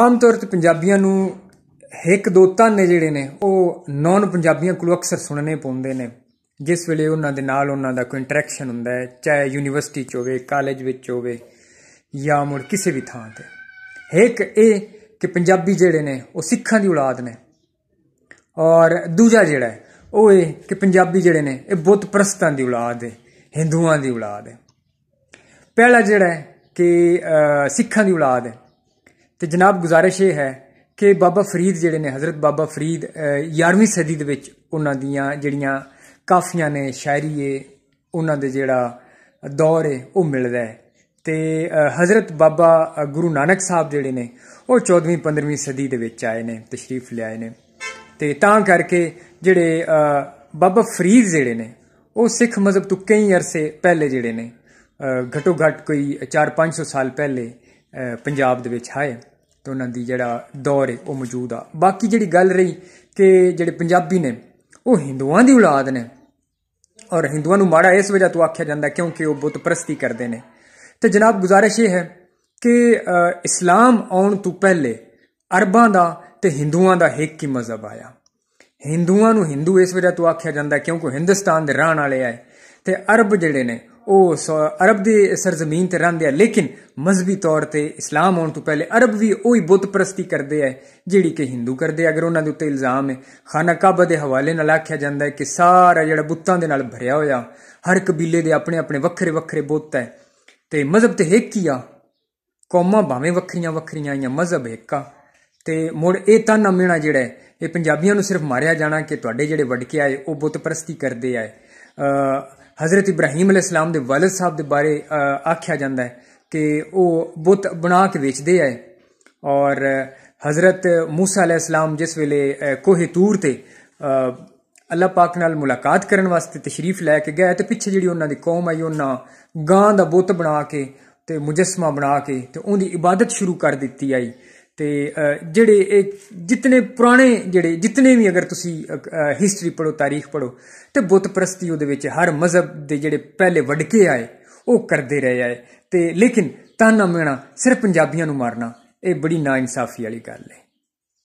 ਆਮ ਤੌਰ ਤੇ ਪੰਜਾਬੀਆਂ ਨੂੰ ਇੱਕ ਦੋ ਧੰਨੇ ਜਿਹੜੇ ਨੇ ਉਹ ਨੌਨ ਪੰਜਾਬੀਆਂ ਕੋਲ ਅਕਸਰ ਸੁਣਨੇ ਪਉਂਦੇ ਨੇ ਜਿਸ ਵੇਲੇ ਉਹਨਾਂ ਦੇ ਨਾਲ ਉਹਨਾਂ ਦਾ ਕੋਈ ਇੰਟਰੈਕਸ਼ਨ ਹੁੰਦਾ ਹੈ ਚਾਹੇ ਯੂਨੀਵਰਸਿਟੀ 'ਚ ਹੋਵੇ ਕਾਲਜ ਵਿੱਚ ਹੋਵੇ ਜਾਂ ਮੁਰ ਕਿਸੇ ਵੀ ਥਾਂ ਤੇ ਇੱਕ ਇਹ ਕਿ ਪੰਜਾਬੀ ਜਿਹੜੇ ਨੇ ਉਹ ਸਿੱਖਾਂ ਦੀ ਔਲਾਦ ਨੇ ਔਰ ਦੂਜਾ ਜਿਹੜਾ ਉਹ ਇਹ ਕਿ ਪੰਜਾਬੀ ਜਿਹੜੇ ਨੇ ਇਹ ਬੁੱਤ ਪ੍ਰਸਤਾਂ ਦੀ ਔਲਾਦ ਹੈ ਹਿੰਦੂਆਂ ਦੀ ਔਲਾਦ ਹੈ ਪਹਿਲਾ ਜਿਹੜਾ ਕਿ ਸਿੱਖਾਂ ਦੀ ਔਲਾਦ ਹੈ ਤੇ ਜਨਾਬ ਗੁਜ਼ਾਰਿਸ਼ ਇਹ ਹੈ ਕਿ ਬਾਬਾ ਫਰੀਦ ਜਿਹੜੇ ਨੇ ਹਜ਼ਰਤ ਬਾਬਾ ਫਰੀਦ 11ਵੀਂ ਸਦੀ ਦੇ ਵਿੱਚ ਉਹਨਾਂ ਦੀਆਂ ਜਿਹੜੀਆਂ ਕਾਫੀਆਂ ਨੇ ਸ਼ਾਇਰੀ ਏ ਉਹਨਾਂ ਦੇ ਜਿਹੜਾ ਦੌਰ ਏ ਉਹ ਮਿਲਦਾ ਹੈ ਤੇ ਹਜ਼ਰਤ ਬਾਬਾ ਗੁਰੂ ਨਾਨਕ ਸਾਹਿਬ ਜਿਹੜੇ ਨੇ ਉਹ 14ਵੀਂ 15ਵੀਂ ਸਦੀ ਦੇ ਵਿੱਚ ਆਏ ਨੇ ਤਸ਼ਰੀਫ ਲਿਆਏ ਨੇ ਤੇ ਤਾਂ ਕਰਕੇ ਜਿਹੜੇ ਬਾਬਾ ਫਰੀਦ ਜਿਹੜੇ ਨੇ ਉਹ ਸਿੱਖ ਮਜ਼ਹਬ ਤੋਂ ਕਈ ਅਰਸੇ ਪਹਿਲੇ ਜਿਹੜੇ ਨੇ ਘਟੋ ਘਟ ਕੋਈ 4-500 ਸਾਲ ਪਹਿਲੇ ਪੰਜਾਬ ਦੇ ਵਿੱਚ ਆਏ ਤੇ ਉਹਨਾਂ ਦੀ ਜਿਹੜਾ ਦੌਰ ਹੈ ਉਹ ਮੌਜੂਦ ਆ ਬਾਕੀ ਜਿਹੜੀ ਗੱਲ ਰਹੀ ਕਿ ਜਿਹੜੇ ਪੰਜਾਬੀ ਨੇ ਉਹ ਹਿੰਦੂਆਂ ਦੀ ਔਲਾਦ ਨੇ ਔਰ ਹਿੰਦੂਆਂ ਨੂੰ ਮਾੜਾ ਇਸ ਵਜ੍ਹਾ ਤੋਂ ਆਖਿਆ ਜਾਂਦਾ ਕਿਉਂਕਿ ਉਹ ਬੁੱਤ ਪ੍ਰਸਤੀ ਕਰਦੇ ਨੇ ਤੇ ਜਨਾਬ ਗੁਜ਼ਾਰਿਸ਼ ਇਹ ਹੈ ਕਿ ਇਸਲਾਮ ਆਉਣ ਤੋਂ ਪਹਿਲੇ ਅਰਬਾਂ ਦਾ ਤੇ ਹਿੰਦੂਆਂ ਦਾ ਇੱਕ ਹੀ ਮਜ਼ਹਬ ਆਇਆ ਹਿੰਦੂਆਂ ਨੂੰ ਹਿੰਦੂ ਇਸ ਵਜ੍ਹਾ ਤੋਂ ਆਖਿਆ ਜਾਂਦਾ ਕਿਉਂਕਿ ਹਿੰਦੁਸਤਾਨ ਦੇ ਰਹਿਣ ਵਾਲੇ ਆਏ ਤੇ ਅਰਬ ਜਿਹੜੇ ਨੇ ਉਹ ਅਰਬ ਦੀ ਸਰਜ਼ਮੀਨ ਤੇ ਰਹਿੰਦੇ ਆ ਲੇਕਿਨ ਮਜ਼ਬੀ ਤੌਰ ਤੇ ਇਸਲਾਮ ਆਉਣ ਤੋਂ ਪਹਿਲੇ ਅਰਬ ਵੀ ਉਹੀ ਬੁੱਤ ਪ੍ਰਸਤੀ ਕਰਦੇ ਆ ਜਿਹੜੀ ਕਿ ਹਿੰਦੂ ਕਰਦੇ ਆ ਅਗਰ ਉਹਨਾਂ ਦੇ ਉੱਤੇ ਇਲਜ਼ਾਮ ਹੈ ਖਾਨਾ ਕਾਬਾ ਦੇ ਹਵਾਲੇ ਨਾਲ ਆਖਿਆ ਜਾਂਦਾ ਹੈ ਕਿ ਸਾਰਾ ਜਿਹੜਾ ਬੁੱਤਾਂ ਦੇ ਨਾਲ ਭਰਿਆ ਹੋਇਆ ਹਰ ਕਬੀਲੇ ਦੇ ਆਪਣੇ ਆਪਣੇ ਵੱਖਰੇ ਵੱਖਰੇ ਬੁੱਤ ਹੈ ਤੇ ਮਜ਼ਬ ਤੇ ਇੱਕ ਹੀ ਆ ਕੌਮਾਂ ਭਾਵੇਂ ਵੱਖਰੀਆਂ ਵੱਖਰੀਆਂ ਆਈਆਂ ਮਜ਼ਬ ਇੱਕ ਆ ਤੇ ਮੁੜ ਇਹ ਤਾਂ ਨਾ ਮੇਣਾ ਜਿਹੜਾ ਇਹ ਪੰਜਾਬੀਆਂ ਨੂੰ ਸਿਰਫ ਮਾਰਿਆ ਜਾਣਾ ਕਿ ਤੁਹਾਡੇ ਜਿਹੜੇ ਵੜਕੇ ਆਏ ਉਹ ਬੁੱਤ ਪ੍ਰਸਤੀ ਕਰਦੇ ਆਏ حضرت ਇਬਰਾਹੀਮ ਅਲੈਹ السلام ਦੇ ਵਾਲਿਦ ਸਾਹਿਬ ਦੇ ਬਾਰੇ ਆਖਿਆ ਜਾਂਦਾ ਹੈ ਕਿ ਉਹ ਬੁੱਤ ਬਣਾ ਕੇ ਵੇਚਦੇ ਆਏ ਔਰ حضرت موسی ਅਲੈਹ السلام ਜਿਸ ਵੇਲੇ ਕੋਹੇ ਤੂਰ ਤੇ ਅੱਲਾਹ ਪਾਕ ਨਾਲ ਮੁਲਾਕਾਤ ਕਰਨ ਵਾਸਤੇ ਤਸ਼ਰੀਫ ਲੈ ਕੇ ਗਏ ਤੇ ਪਿੱਛੇ ਜਿਹੜੀ ਉਹਨਾਂ ਦੀ ਕੌਮ ਆਈ ਉਹਨਾਂ ਗਾਂ ਦਾ ਬੁੱਤ ਬਣਾ ਕੇ ਤੇ ਮੁਜਸਮਾ ਬਣਾ ਕੇ ਤੇ ਉਹਦੀ ਇਬਾਦਤ ਸ਼ੁਰੂ ਕਰ ਦਿੱਤੀ ਆਈ ਤੇ ਜਿਹੜੇ ਜਿੰਨੇ ਪੁਰਾਣੇ ਜਿਹੜੇ ਜਿੰਨੇ ਵੀ ਅਗਰ ਤੁਸੀਂ ਹਿਸਟਰੀ ਪੜੋ ਤਾਰੀਖ ਪੜੋ ਤੇ ਬੁੱਤ ਪ੍ਰਸਤੀ ਉਹਦੇ ਵਿੱਚ ਹਰ ਮਜ਼ਹਬ ਦੇ ਜਿਹੜੇ ਪਹਿਲੇ ਵੜਕੇ ਆਏ ਉਹ ਕਰਦੇ ਰਹੇ ਆਏ ਤੇ ਲੇਕਿਨ ਤਾਨਾ ਮੇਣਾ ਸਿਰਫ ਪੰਜਾਬੀਆਂ ਨੂੰ ਮਾਰਨਾ ਇਹ ਬੜੀ ਨਾਇਨਸਾਫੀ ਵਾਲੀ ਗੱਲ ਹੈ